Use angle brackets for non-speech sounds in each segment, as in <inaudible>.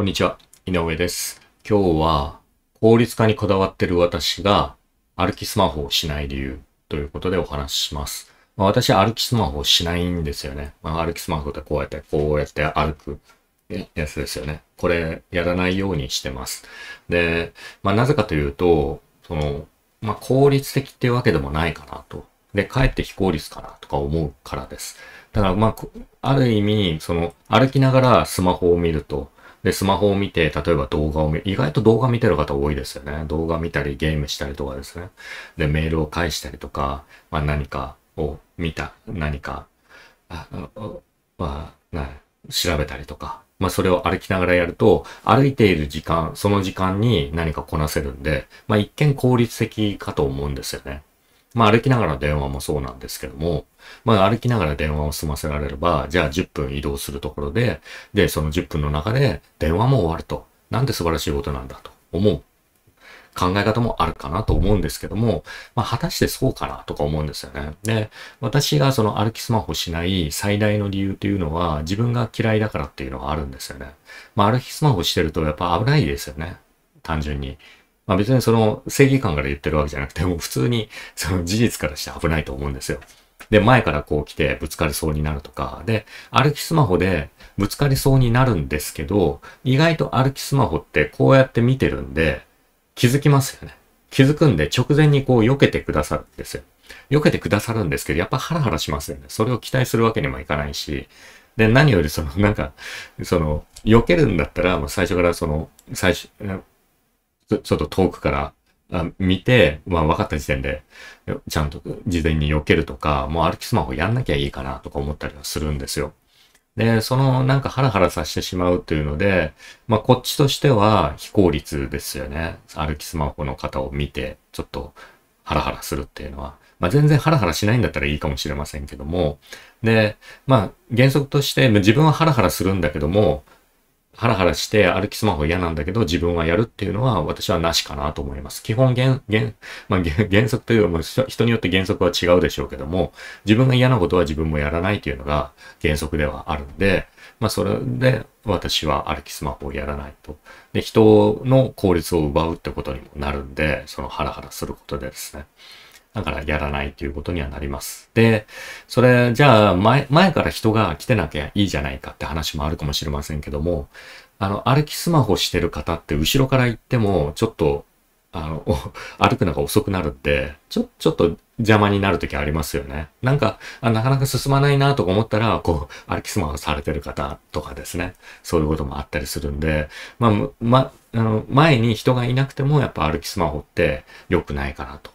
こんにちは、井上です。今日は効率化にこだわってる私が歩きスマホをしない理由ということでお話しします。まあ、私歩きスマホをしないんですよね。まあ、歩きスマホってこうやってこうやって歩くやつですよね。これやらないようにしてます。で、まあ、なぜかというと、その、まあ、効率的っていうわけでもないかなと。で、帰って非効率かなとか思うからです。だからまあ、ある意味、その、歩きながらスマホを見ると、で、スマホを見て、例えば動画を見、意外と動画見てる方多いですよね。動画見たり、ゲームしたりとかですね。で、メールを返したりとか、まあ何かを見た、何か、あまあ、な調べたりとか、まあそれを歩きながらやると、歩いている時間、その時間に何かこなせるんで、まあ一見効率的かと思うんですよね。まあ歩きながら電話もそうなんですけども、まあ歩きながら電話を済ませられれば、じゃあ10分移動するところで、で、その10分の中で電話も終わると。なんて素晴らしいことなんだと思う。考え方もあるかなと思うんですけども、まあ果たしてそうかなとか思うんですよね。で、私がその歩きスマホしない最大の理由というのは自分が嫌いだからっていうのがあるんですよね。まあ歩きスマホしてるとやっぱ危ないですよね。単純に。まあ、別にその正義感から言ってるわけじゃなくて、もう普通にその事実からして危ないと思うんですよ。で、前からこう来てぶつかりそうになるとか、で、歩きスマホでぶつかりそうになるんですけど、意外と歩きスマホってこうやって見てるんで、気づきますよね。気づくんで直前にこう避けてくださるんですよ。避けてくださるんですけど、やっぱハラハラしますよね。それを期待するわけにもいかないし、で、何よりその、なんか、その、避けるんだったら、もう最初からその、最初、ちょっと遠くからあ見て、まあ分かった時点で、ちゃんと事前に避けるとか、もう歩きスマホやんなきゃいいかなとか思ったりはするんですよ。で、そのなんかハラハラさせてしまうというので、まあこっちとしては非効率ですよね。歩きスマホの方を見て、ちょっとハラハラするっていうのは。まあ全然ハラハラしないんだったらいいかもしれませんけども。で、まあ原則として自分はハラハラするんだけども、ハラハラして歩きスマホ嫌なんだけど自分はやるっていうのは私はなしかなと思います。基本原、原、まあ、原則というか人によって原則は違うでしょうけども、自分が嫌なことは自分もやらないというのが原則ではあるんで、まあそれで私は歩きスマホをやらないと。で、人の効率を奪うってことにもなるんで、そのハラハラすることでですね。だからやらないということにはなります。で、それ、じゃあ前、前から人が来てなきゃいいじゃないかって話もあるかもしれませんけども、あの、歩きスマホしてる方って後ろから行っても、ちょっと、あの、<laughs> 歩くのが遅くなるって、ちょ、ちょっと邪魔になる時ありますよね。なんか、あなかなか進まないなとか思ったら、こう、歩きスマホされてる方とかですね。そういうこともあったりするんで、まあ、ま、あの、前に人がいなくても、やっぱ歩きスマホって良くないかなと。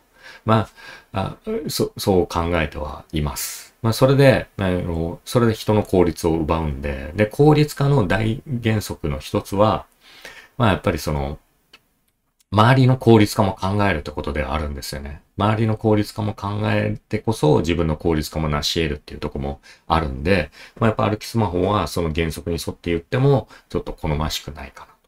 まあ、あそそう考えてはいます。まあ、それで、あの、それで人の効率を奪うんで、で、効率化の大原則の一つは、まあ、やっぱりその、周りの効率化も考えるってことではあるんですよね。周りの効率化も考えてこそ自分の効率化も成し得るっていうとこもあるんで、まあ、やっぱ歩きスマホはその原則に沿って言ってもちょっと好ましくないかなと。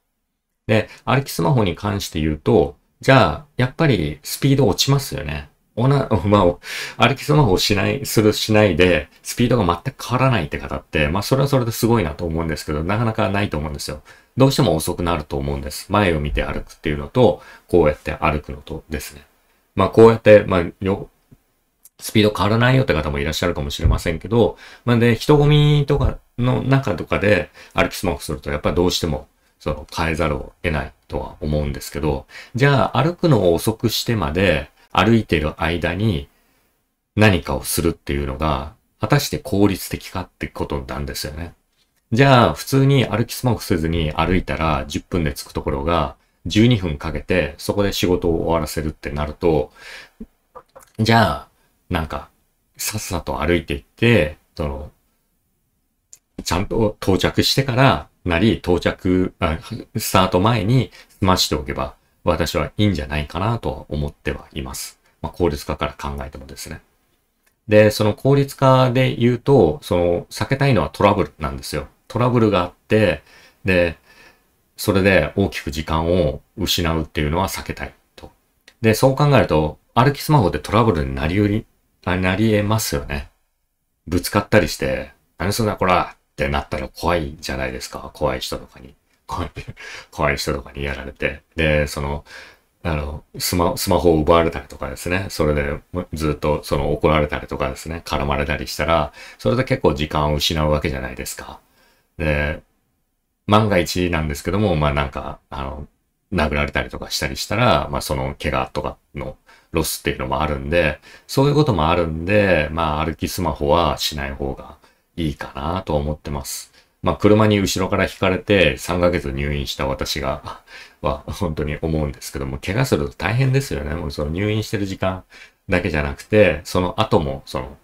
で、歩きスマホに関して言うと、じゃあ、やっぱりスピード落ちますよね。おな、<laughs> まあ、歩きスマホをしない、する、しないで、スピードが全く変わらないって方って、まあ、それはそれですごいなと思うんですけど、なかなかないと思うんですよ。どうしても遅くなると思うんです。前を見て歩くっていうのと、こうやって歩くのとですね。まあ、こうやって、まあ、よ、スピード変わらないよって方もいらっしゃるかもしれませんけど、まあ、で、人混みとかの中とかで歩きスマホすると、やっぱどうしてもその変えざるを得ないとは思うんですけど、じゃあ歩くのを遅くしてまで歩いてる間に何かをするっていうのが果たして効率的かってことなんですよね。じゃあ普通に歩きスマホせずに歩いたら10分で着くところが12分かけてそこで仕事を終わらせるってなると、じゃあなんかさっさと歩いていって、そのちゃんと到着してからなり、到着、あスタート前に済ましておけば、私はいいんじゃないかなとは思ってはいます。まあ、効率化から考えてもですね。で、その効率化で言うと、その避けたいのはトラブルなんですよ。トラブルがあって、で、それで大きく時間を失うっていうのは避けたいと。で、そう考えると、歩きスマホでトラブルになりうり、なり得ますよね。ぶつかったりして、何すんだこらってなったら怖いじゃないですか。怖い人とかに。<laughs> 怖い人とかにやられて。で、その、あの、スマ、スマホを奪われたりとかですね。それでずっとその怒られたりとかですね。絡まれたりしたら、それで結構時間を失うわけじゃないですか。で、万が一なんですけども、まあなんか、あの、殴られたりとかしたりしたら、まあその怪我とかのロスっていうのもあるんで、そういうこともあるんで、まあ歩きスマホはしない方がいいかなと思ってます。まあ、車に後ろから引かれて3ヶ月入院した私が、<laughs> は本当に思うんですけども、怪我すると大変ですよね。もうその入院してる時間だけじゃなくて、その後も、その、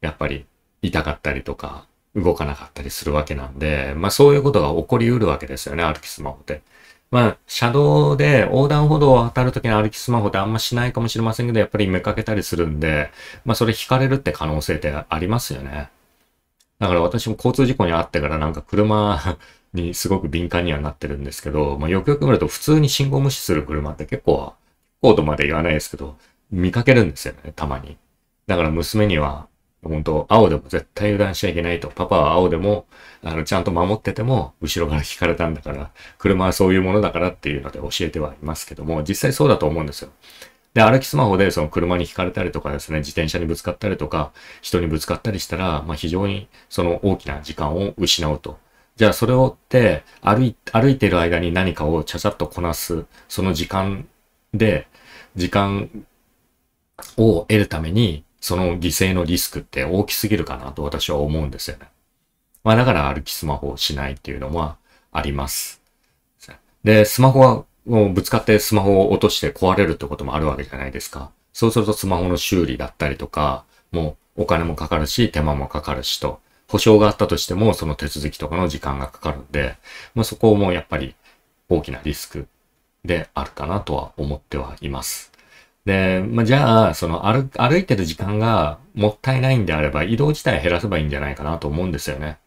やっぱり痛かったりとか、動かなかったりするわけなんで、まあそういうことが起こりうるわけですよね、歩きスマホって。まあ、車道で横断歩道を渡るときの歩きスマホってあんましないかもしれませんけど、やっぱり見かけたりするんで、まあそれ引かれるって可能性ってありますよね。だから私も交通事故に遭ってからなんか車 <laughs> にすごく敏感にはなってるんですけど、まあ、よくよく見ると普通に信号無視する車って結構、コードまで言わないですけど、見かけるんですよね、たまに。だから娘には、本当青でも絶対油断しちゃいけないと。パパは青でも、あの、ちゃんと守ってても、後ろから引かれたんだから、車はそういうものだからっていうので教えてはいますけども、実際そうだと思うんですよ。で、歩きスマホでその車にひかれたりとかですね、自転車にぶつかったりとか、人にぶつかったりしたら、まあ、非常にその大きな時間を失うと。じゃあそれをって歩い、歩いてる間に何かをちゃちゃっとこなす、その時間で、時間を得るために、その犠牲のリスクって大きすぎるかなと私は思うんですよね。まあだから歩きスマホをしないっていうのはあります。で、スマホはもうぶつかってスマホを落として壊れるってこともあるわけじゃないですか。そうするとスマホの修理だったりとか、もうお金もかかるし、手間もかかるしと。保証があったとしても、その手続きとかの時間がかかるんで、まあ、そこもやっぱり大きなリスクであるかなとは思ってはいます。で、まあ、じゃあ、その歩歩いてる時間がもったいないんであれば、移動自体減らせばいいんじゃないかなと思うんですよね。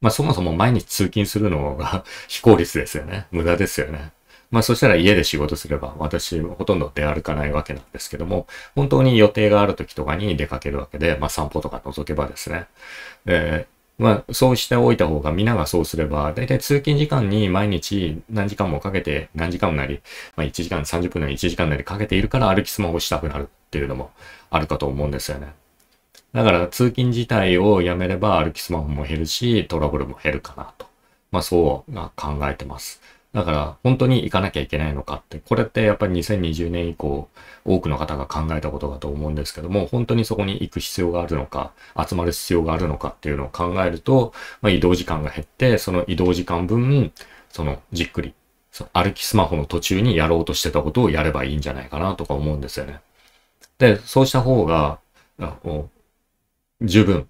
まあ、そもそも毎日通勤するのが非効率ですよね。無駄ですよね。まあそしたら家で仕事すれば私ほとんど出歩かないわけなんですけども、本当に予定がある時とかに出かけるわけで、まあ散歩とか覗けばですね。で、まあそうしておいた方が皆がそうすれば、だいたい通勤時間に毎日何時間もかけて、何時間もなり、まあ1時間30分なり1時間なりかけているから歩きスマホしたくなるっていうのもあるかと思うんですよね。だから通勤自体をやめれば歩きスマホも減るし、トラブルも減るかなと。まあそう考えてます。だから、本当に行かなきゃいけないのかって、これってやっぱり2020年以降、多くの方が考えたことだと思うんですけども、本当にそこに行く必要があるのか、集まる必要があるのかっていうのを考えると、まあ、移動時間が減って、その移動時間分、その、じっくり、歩きスマホの途中にやろうとしてたことをやればいいんじゃないかなとか思うんですよね。で、そうした方が、十分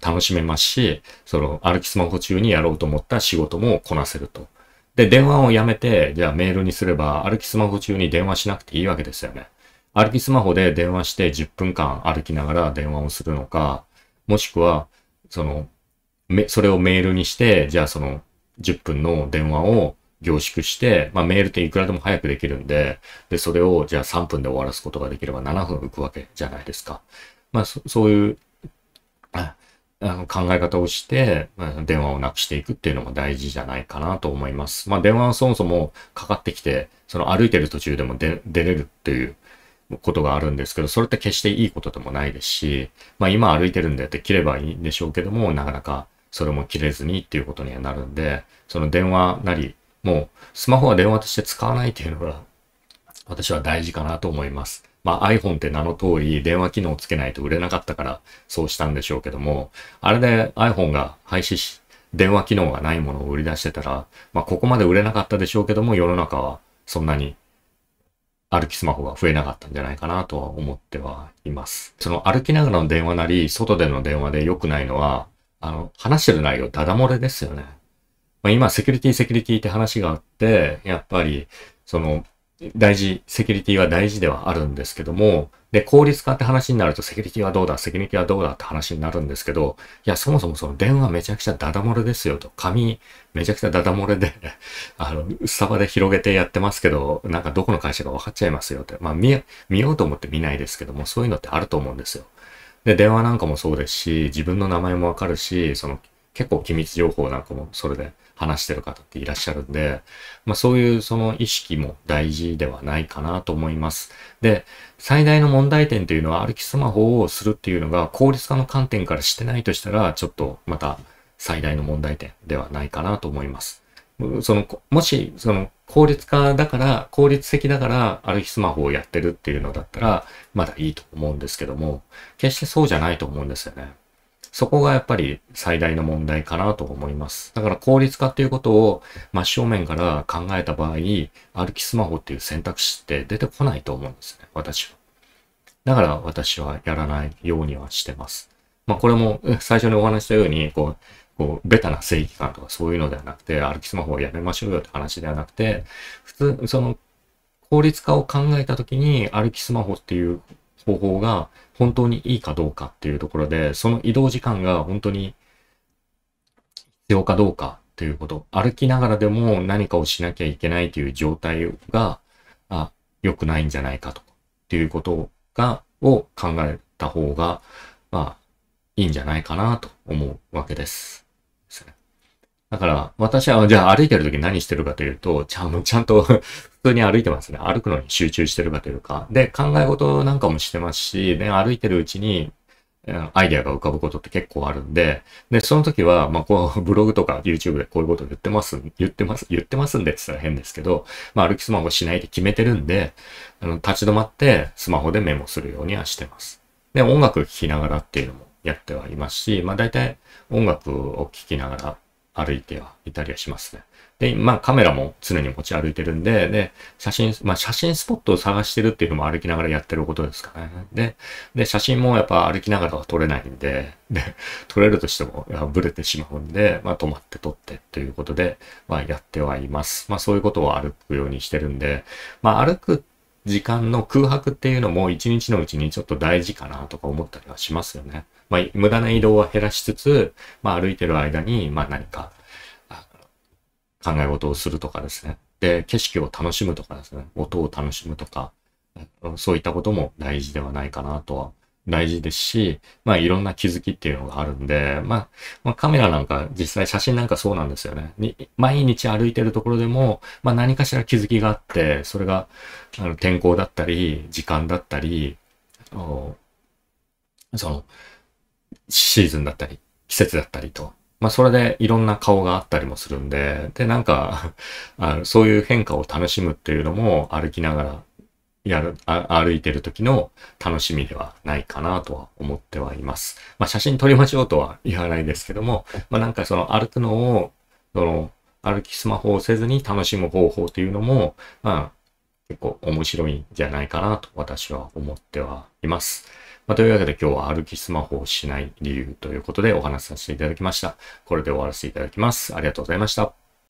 楽しめますし、その歩きスマホ中にやろうと思った仕事もこなせると。で、電話をやめて、じゃあメールにすれば、歩きスマホ中に電話しなくていいわけですよね。歩きスマホで電話して10分間歩きながら電話をするのか、もしくは、その、それをメールにして、じゃあその10分の電話を凝縮して、まあメールっていくらでも早くできるんで、で、それをじゃあ3分で終わらすことができれば7分浮くわけじゃないですか。まあそそういう、あの考え方をして、電話をなくしていくっていうのも大事じゃないかなと思います。まあ、電話はそもそもかかってきて、その歩いてる途中でも出れるっていうことがあるんですけど、それって決していいことでもないですし、まあ、今歩いてるんでって切ればいいんでしょうけども、なかなかそれも切れずにっていうことにはなるんで、その電話なり、もうスマホは電話として使わないっていうのが私は大事かなと思います。まあ iPhone って名の通り電話機能をつけないと売れなかったからそうしたんでしょうけども、あれで iPhone が廃止し、電話機能がないものを売り出してたら、まあここまで売れなかったでしょうけども、世の中はそんなに歩きスマホが増えなかったんじゃないかなとは思ってはいます。その歩きながらの電話なり、外での電話で良くないのは、あの、話してる内容ダダ漏れですよね。まあ、今、セキュリティ、セキュリティって話があって、やっぱり、その、大事、セキュリティは大事ではあるんですけども、で、効率化って話になるとセキュリティはどうだ、セキュリティはどうだって話になるんですけど、いや、そもそもその電話めちゃくちゃダダ漏れですよと、紙めちゃくちゃダダ漏れで <laughs> あの、スタバで広げてやってますけど、なんかどこの会社か分かっちゃいますよって、まあ見、見ようと思って見ないですけども、そういうのってあると思うんですよ。で、電話なんかもそうですし、自分の名前もわかるし、その結構機密情報なんかもそれで話してる方っていらっしゃるんで、まあそういうその意識も大事ではないかなと思います。で、最大の問題点というのは歩きスマホをするっていうのが効率化の観点からしてないとしたら、ちょっとまた最大の問題点ではないかなと思います。その、もし、その、効率化だから、効率的だから、歩きスマホをやってるっていうのだったら、まだいいと思うんですけども、決してそうじゃないと思うんですよね。そこがやっぱり最大の問題かなと思います。だから効率化っていうことを真正面から考えた場合、歩きスマホっていう選択肢って出てこないと思うんですね、私は。だから私はやらないようにはしてます。まあこれも最初にお話したように、こう、こうベタな正義感とかそういうのではなくて、歩きスマホをやめましょうよって話ではなくて、普通、その効率化を考えたときに歩きスマホっていう方法が本当にいいかどうかっていうところで、その移動時間が本当に必要かどうかということ、歩きながらでも何かをしなきゃいけないという状態が、良くないんじゃないかと、っていうことが、を考えた方が、まあ、いいんじゃないかなと思うわけです。ですねだから、私は、じゃあ歩いてる時何してるかというと、ちゃんちゃんと <laughs> 普通に歩いてますね。歩くのに集中してるかというか。で、考え事なんかもしてますし、ね、歩いてるうちに、アイデアが浮かぶことって結構あるんで、で、その時は、まあ、こう、ブログとか YouTube でこういうこと言ってます、言ってます、言ってますんでって言ったら変ですけど、まあ、歩きスマホしないで決めてるんで、あの、立ち止まってスマホでメモするようにはしてます。で、音楽聴きながらっていうのもやってはいますし、まあ、大体音楽を聴きながら歩いてはいたりはしますね。で、まあカメラも常に持ち歩いてるんで、で、写真、まあ写真スポットを探してるっていうのも歩きながらやってることですかね。で、で、写真もやっぱ歩きながらは撮れないんで、で、撮れるとしてもブレてしまうんで、まあ止まって撮ってということで、まあやってはいます。まあそういうことを歩くようにしてるんで、まあ歩くって時間の空白っていうのも一日のうちにちょっと大事かなとか思ったりはしますよね。まあ、無駄な移動は減らしつつ、まあ、歩いてる間に、まあ、何か、考え事をするとかですね。で、景色を楽しむとかですね。音を楽しむとか、そういったことも大事ではないかなとは大事ですし、まあいろんな気づきっていうのがあるんで、まあ、まあ、カメラなんか実際写真なんかそうなんですよね。毎日歩いてるところでも、まあ何かしら気づきがあって、それがあの天候だったり、時間だったり、その、シーズンだったり、季節だったりと。まあそれでいろんな顔があったりもするんで、でなんか <laughs> あの、そういう変化を楽しむっていうのも歩きながらやる、歩いてる時の楽しみではないかなとは思ってはいます。まあ、写真撮りましょうとは言わないですけども、まあ、なんかその歩くのを、その、歩きスマホをせずに楽しむ方法というのも、まあ、結構面白いんじゃないかなと私は思ってはいます。まあ、というわけで今日は歩きスマホをしない理由ということでお話しさせていただきました。これで終わらせていただきます。ありがとうございました。